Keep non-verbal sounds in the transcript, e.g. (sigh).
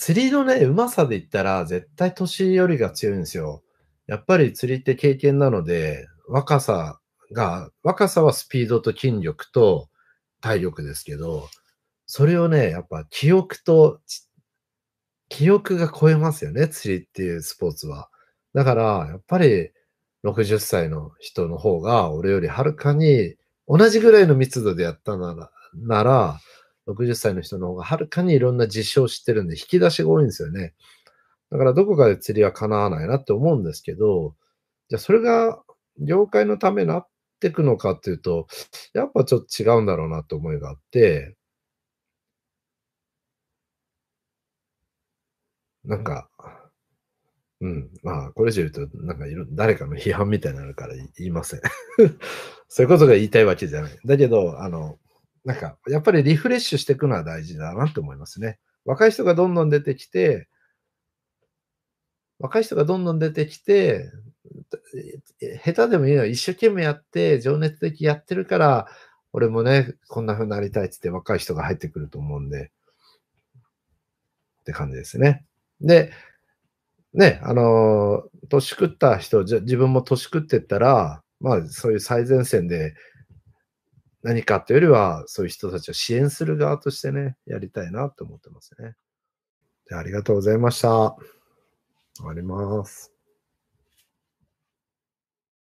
釣りのね、うまさで言ったら、絶対年寄りが強いんですよ。やっぱり釣りって経験なので、若さが、若さはスピードと筋力と体力ですけど、それをね、やっぱ記憶と、記憶が超えますよね、釣りっていうスポーツは。だから、やっぱり60歳の人の方が、俺よりはるかに同じぐらいの密度でやったなら、なら60歳の人の方がはるかにいろんな実証を知ってるんで、引き出しが多いんですよね。だからどこかで釣りは叶わないなって思うんですけど、じゃあそれが業界のためになってくのかっていうと、やっぱちょっと違うんだろうなって思いがあって、なんか、うん、まあ、これ以上言うと、なんかい誰かの批判みたいになるから言いません (laughs) そういうことが言いたいわけじゃない。だけど、あの、なんか、やっぱりリフレッシュしていくのは大事だなって思いますね。若い人がどんどん出てきて、若い人がどんどん出てきて、下手でもいいのは一生懸命やって、情熱的やってるから、俺もね、こんな風になりたいってって若い人が入ってくると思うんで、って感じですね。で、ね、あの、年食った人、自分も年食ってったら、まあそういう最前線で何かというよりは、そういう人たちを支援する側としてね、やりたいなと思ってますね。じゃあ、ありがとうございました。終わります。